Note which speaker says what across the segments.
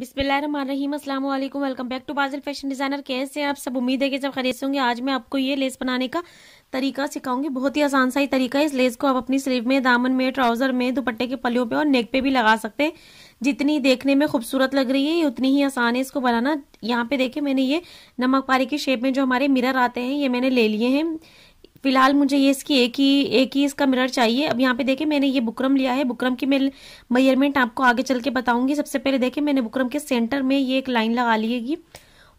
Speaker 1: बिस्मिल्लाम अस्सलाम वालेकुम welcome back to बाजल फैशन डिज़ाइनर कैसे आप सब उम्मीद है कि जब खरीद होंगे आज मैं आपको ये लेस बनाने का तरीका सिखाऊंगी बहुत ही आसान सा ही तरीका है इस लेस को आप अपनी स्लीव में दामन में ट्राउज़र में दुपट्टे के पलियों पे और नेक पे भी लगा सकते हैं जितनी देखने में खूबसूरत लग रही है उतनी ही आसान है इसको बनाना यहाँ पे देखे मैंने ये नमक पारी के शेप में जो हमारे मिरर आते हैं ये मैंने ले लिए हैं फिलहाल मुझे ये इसकी एक ही एक ही इसका मिरर चाहिए अब यहाँ पे देखें मैंने ये बुकरम लिया है बुकरम की मैं मेयरमेंट आपको आगे चल के बताऊंगी सबसे पहले देखें मैंने बुकरम के सेंटर में ये एक लाइन लगा लिएगी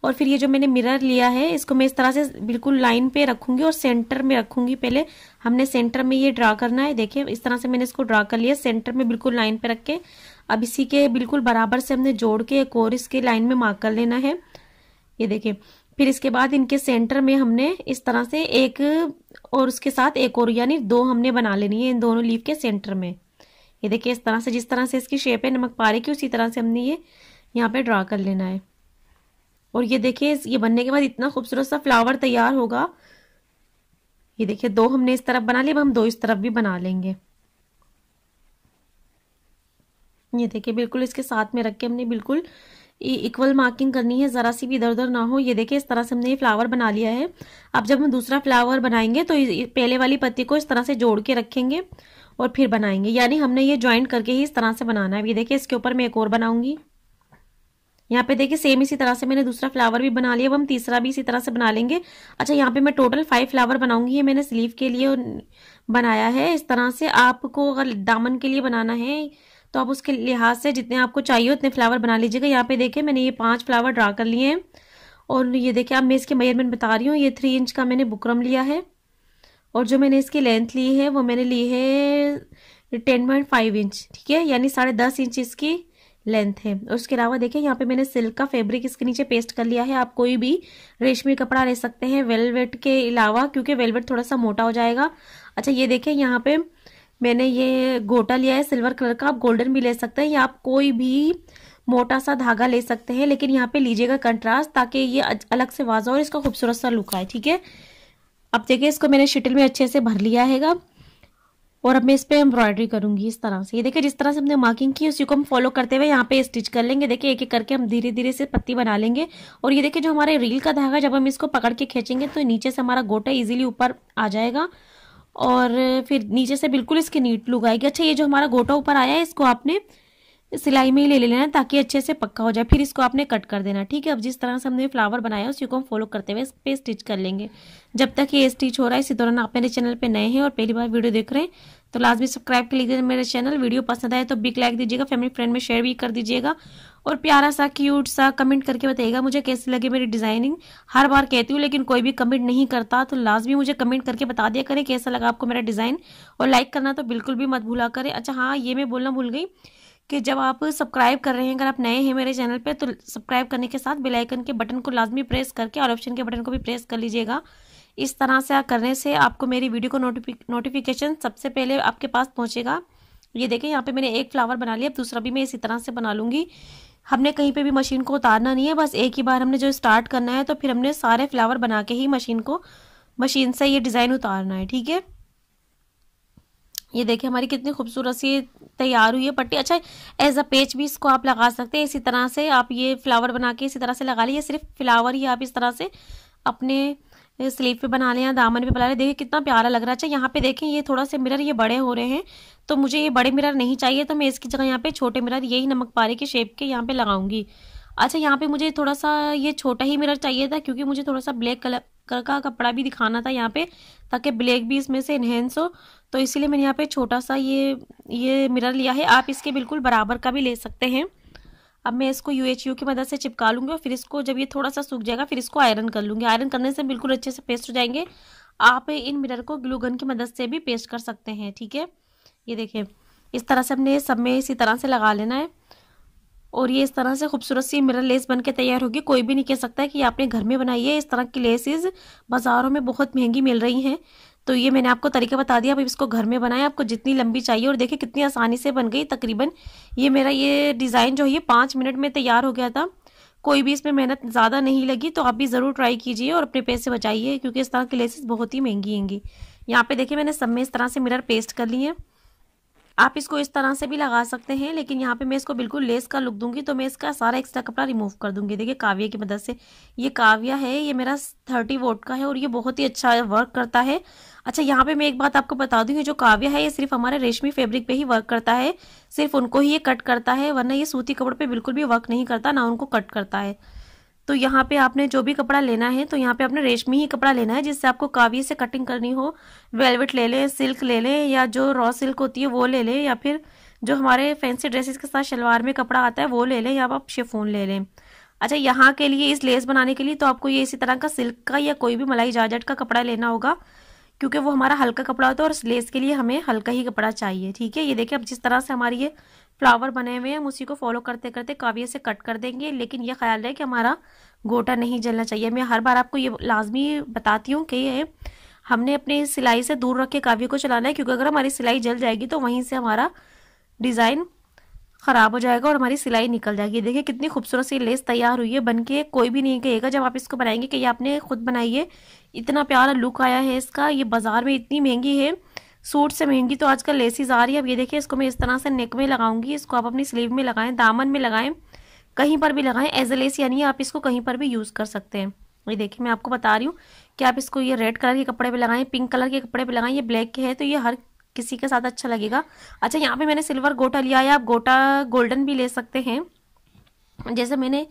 Speaker 1: और फिर ये जो मैंने मिरर लिया है इसको मैं इस तरह से बिल्कुल लाइन पे रखूंगी और सेंटर में रखूंगी पहले हमने सेंटर में ये ड्रा करना है देखिए इस तरह से मैंने इसको ड्रा कर लिया सेंटर में बिल्कुल लाइन पे रख के अब इसी के बिल्कुल बराबर से हमने जोड़ के एक और इसके लाइन में मार्क कर लेना है ये देखिए फिर इसके बाद इनके सेंटर में हमने इस तरह से एक और उसके साथ एक और यानी दो हमने बना लेनी है इन दोनों लीफ के सेंटर में ये देखिए इस तरह से जिस तरह से इसकी शेप है नमक पारे की उसी तरह से हमने ये यहाँ पे ड्रा कर लेना है और ये देखिए ये बनने के बाद इतना खूबसूरत सा फ्लावर तैयार होगा ये देखिए दो हमने इस तरफ बना लिए अब हम दो इस तरफ भी बना लेंगे ये देखिए बिल्कुल इसके साथ में रख के हमने बिल्कुल इक्वल मार्किंग करनी है ज़रा सी भी इधर उधर ना हो ये देखिए इस तरह से हमने ये फ्लावर बना लिया है अब जब हम दूसरा फ्लावर बनाएंगे तो पहले वाली पत्ती को इस तरह से जोड़ के रखेंगे और फिर बनाएंगे यानी हमने ये ज्वाइंट करके ही इस तरह से बनाना है ये देखिए इसके ऊपर मैं एक और बनाऊंगी यहाँ पे देखिए सेम इसी तरह से मैंने दूसरा फ्लावर भी बना लिया अब हम तीसरा भी इसी तरह से बना लेंगे अच्छा यहाँ पे मैं टोटल फाइव फ्लावर बनाऊंगी ये मैंने स्लीव के लिए बनाया है इस तरह से आपको अगर दामन के लिए बनाना है तो आप उसके लिहाज से जितने आपको चाहिए उतने फ्लावर बना लीजिएगा यहाँ पे देखें मैंने ये पांच फ्लावर ड्रा कर लिए हैं और ये देखें आप मैं इसके मेयरमेंट बता रही हूँ ये थ्री इंच का मैंने बुकरम लिया है और जो मैंने इसकी लेंथ ली है वो मैंने ली है टेन पॉइंट फाइव इंच ठीक है यानी साढ़े दस इंच इसकी लेंथ है उसके अलावा देखिए यहाँ पे मैंने सिल्क का फैब्रिक इसके नीचे पेस्ट कर लिया है आप कोई भी रेशमी कपड़ा ले सकते हैं वेलवेट के अलावा क्योंकि वेलवेट थोड़ा सा मोटा हो जाएगा अच्छा ये देखें यहाँ पे मैंने ये गोटा लिया है सिल्वर कलर का आप गोल्डन भी ले सकते हैं या आप कोई भी मोटा सा धागा ले सकते हैं लेकिन यहाँ पे लीजिएगा कंट्रास्ट ताकि ये अलग से वाजा और इसका खूबसूरत सा लुक आए ठीक है अब देखिए इसको मैंने शिटल में अच्छे से भर लिया हैगा और अब मैं इस पर एम्ब्रॉयडरी करूंगी इस तरह से ये देखिए जिस तरह से हमने मार्किंग की उसी को हम फॉलो करते हुए यहाँ पे स्टिच कर लेंगे देखिए एक एक करके हम धीरे धीरे से पत्ती बना लेंगे और ये देखिए जो हमारे रील का धागा जब हम इसको पकड़ के खींचेंगे तो नीचे से हमारा गोटा इजीली ऊपर आ जाएगा और फिर नीचे से बिल्कुल इसके नीट लुक आएगी अच्छा ये जो हमारा गोटा ऊपर आया है इसको आपने सिलाई में ही ले लेना है ताकि अच्छे से पक्का हो जाए फिर इसको आपने कट कर देना ठीक है अब जिस तरह से हमने फ्लावर बनाया उसी को हम फॉलो करते हुए इस पर स्टिच कर लेंगे जब तक ये स्टिच हो रहा है इसी दौरान आप मेरे चैनल पे नए हैं और पहली बार वीडियो देख रहे हैं तो लाजमी सब्सक्राइब कर लीजिए मेरे चैनल वीडियो पसंद आए तो बिग लाइक दीजिएगा फैमिली फ्रेंड में शेयर भी कर दीजिएगा और प्यारा सा क्यूट सा कमेंट करके बताइएगा मुझे कैसे लगे मेरी डिज़ाइनिंग हर बार कहती हूँ लेकिन कोई भी कमेंट नहीं करता तो लाजमी मुझे कमेंट करके बता दिया करें कैसा लगा आपको मेरा डिज़ाइन और लाइक करना तो बिल्कुल भी मत भूला करें अच्छा हाँ ये मैं बोलना भूल गई कि जब आप सब्सक्राइब कर रहे हैं अगर आप नए हैं मेरे चैनल पे तो सब्सक्राइब करने के साथ बेल आइकन के बटन को लाजमी प्रेस करके और ऑप्शन के बटन को भी प्रेस कर लीजिएगा इस तरह से करने से आपको मेरी वीडियो को नोटिफिकेशन सबसे पहले आपके पास पहुँचेगा ये देखें यहाँ पे मैंने एक फ्लावर बना लिया अब दूसरा भी मैं इसी तरह से बना लूँगी हमने कहीं पे भी मशीन को उतारना नहीं है बस एक ही बार हमने जो स्टार्ट करना है तो फिर हमने सारे फ्लावर बना के ही मशीन को मशीन से ये डिज़ाइन उतारना है ठीक है ये देखिए हमारी कितनी खूबसूरत सी तैयार हुई है पट्टी अच्छा एज अ पेज भी इसको आप लगा सकते हैं इसी तरह से आप ये फ्लावर बना के इसी तरह से लगा लीजिए सिर्फ फ्लावर ही आप इस तरह से अपने स्लीव पे बना लें या दामन पे बना लें देखिए कितना प्यारा लग रहा है अच्छा यहाँ पे देखें ये थोड़ा से मिरर ये बड़े हो रहे हैं तो मुझे ये बड़े मिरर नहीं चाहिए तो मैं इसकी जगह यहाँ पे छोटे मिरर यही नमक पारे के शेप के यहाँ पे लगाऊंगी अच्छा यहाँ पे मुझे थोड़ा सा ये छोटा ही मिरर चाहिए था क्योंकि मुझे थोड़ा सा ब्लैक कलर का कपड़ा भी दिखाना था यहाँ पे ताकि ब्लैक भी इसमें से इन्हेंस हो तो इसीलिए मैंने यहाँ पे छोटा सा ये ये मिरर लिया है आप इसके बिल्कुल बराबर का भी ले सकते हैं अब मैं इसको यू की मदद से चिपका लूँगी और फिर इसको जब ये थोड़ा सा सूख जाएगा फिर इसको आयरन कर लूँगी आयरन करने से बिल्कुल अच्छे से पेस्ट हो जाएंगे आप इन मिरर को ग्लू गन की मदद से भी पेस्ट कर सकते हैं ठीक है ये देखिए इस तरह से हमने सब में इसी तरह से लगा लेना है और ये इस तरह से खूबसूरत सी मिरर लेस बन के तैयार होगी कोई भी नहीं कह सकता है कि आपने घर में बनाई है इस तरह की लेसेज बाज़ारों में बहुत महंगी मिल रही हैं तो ये मैंने आपको तरीका बता दिया आप इसको घर में बनाएं आपको जितनी लंबी चाहिए और देखिए कितनी आसानी से बन गई तकरीबन ये मेरा ये डिज़ाइन जो है ये पाँच मिनट में तैयार हो गया था कोई भी इसमें मेहनत ज़्यादा नहीं लगी तो आप भी ज़रूर ट्राई कीजिए और अपने पैसे बचाइए क्योंकि इस तरह की लेसेस बहुत ही महंगी होंगी यहाँ पे देखिए मैंने सब में इस तरह से मिरर पेस्ट कर लिए हैं आप इसको इस तरह से भी लगा सकते हैं लेकिन यहाँ पे मैं इसको बिल्कुल लेस का लुक दूंगी तो मैं इसका सारा एक्स्ट्रा कपड़ा रिमूव कर दूंगी देखिए काव्या की मदद से ये काव्या है ये मेरा थर्टी वोट का है और ये बहुत ही अच्छा वर्क करता है अच्छा यहाँ पे मैं एक बात आपको बता दूँ ये जो काव्या है ये सिर्फ हमारे रेशमी फेब्रिक पे ही वर्क करता है सिर्फ उनको ही ये कट करता है वरना ये सूती कपड़े पे बिल्कुल भी वर्क नहीं करता ना उनको कट करता है तो यहाँ पे आपने जो भी कपड़ा लेना है तो यहाँ पे आपने रेशमी ही कपड़ा लेना है जिससे आपको कावी से कटिंग करनी हो वेलवेट ले लें सिल्क ले लें या जो रॉ सिल्क होती है वो ले लें या फिर जो हमारे फैंसी ड्रेसेस के साथ शलवार में कपड़ा आता है वो ले लें या आप शिफोन ले लें अच्छा यहाँ के लिए इस लेस बनाने के लिए तो आपको ये इसी तरह का सिल्क का या कोई भी मलाई जाजट का कपड़ा लेना होगा क्योंकि वो हमारा हल्का कपड़ा होता है और लेस के लिए हमें हल्का ही कपड़ा चाहिए ठीक है ये देखिए अब जिस तरह से हमारी ये फ्लावर बने हुए हैं हम उसी को फॉलो करते करते काविये से कट कर देंगे लेकिन ये ख्याल रहे कि हमारा गोटा नहीं जलना चाहिए मैं हर बार आपको ये लाजमी बताती हूँ कि ये हमने अपने सिलाई से दूर रख के काव्य को चलाना है क्योंकि अगर हमारी सिलाई जल जाएगी तो वहीं से हमारा डिज़ाइन ख़राब हो जाएगा और हमारी सिलाई निकल जाएगी देखिए कितनी खूबसूरत सी लेस तैयार हुई है बन के कोई भी नहीं कहेगा जब आप इसको बनाएंगे कि ये आपने खुद बनाई है इतना प्यारा लुक आया है इसका ये बाज़ार में इतनी महंगी है सूट से महंगी तो आजकल लेसिस आ रही है अब ये देखिए इसको मैं इस तरह से नेक में लगाऊंगी इसको आप अपनी स्लीव में लगाएं दामन में लगाएं कहीं पर भी लगाएं एज ए लेस यानी आप इसको कहीं पर भी यूज़ कर सकते हैं ये देखिए मैं आपको बता रही हूँ कि आप इसको ये रेड कलर के कपड़े पर लगाएं पिंक कलर के कपड़े पर लगाएं ये ब्लैक के है तो ये हर किसी के साथ अच्छा लगेगा अच्छा यहाँ पे मैंने सिल्वर गोटा लिया है आप गोटा गोल्डन भी ले सकते हैं जैसे मैंने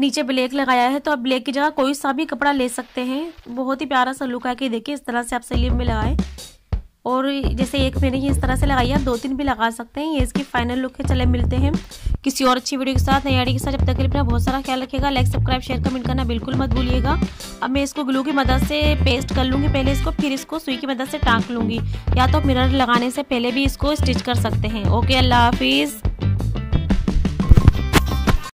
Speaker 1: नीचे ब्लैक लगाया है तो आप ब्लैक की जगह कोई सा भी कपड़ा ले सकते हैं बहुत ही प्यारा सा लुक है कि देखिए इस तरह से आप स्लीव में लगाएं और जैसे एक मैंने ये इस तरह से लगाई आप दो तीन भी लगा सकते हैं ये इसकी फाइनल लुक है चले मिलते हैं किसी और अच्छी वीडियो के साथ नई आड़ी के साथ जब तक लिए अपना बहुत सारा ख्याल रखेगा लाइक सब्सक्राइब शेयर कमेंट करना बिल्कुल मत भूलिएगा अब मैं इसको ग्लू की मदद से पेस्ट कर लूँगी पहले इसको फिर इसको सुई की मदद से टाँक लूँगी या तो मिरर लगाने से पहले भी इसको स्टिच कर सकते हैं ओके अल्लाह हाफिज़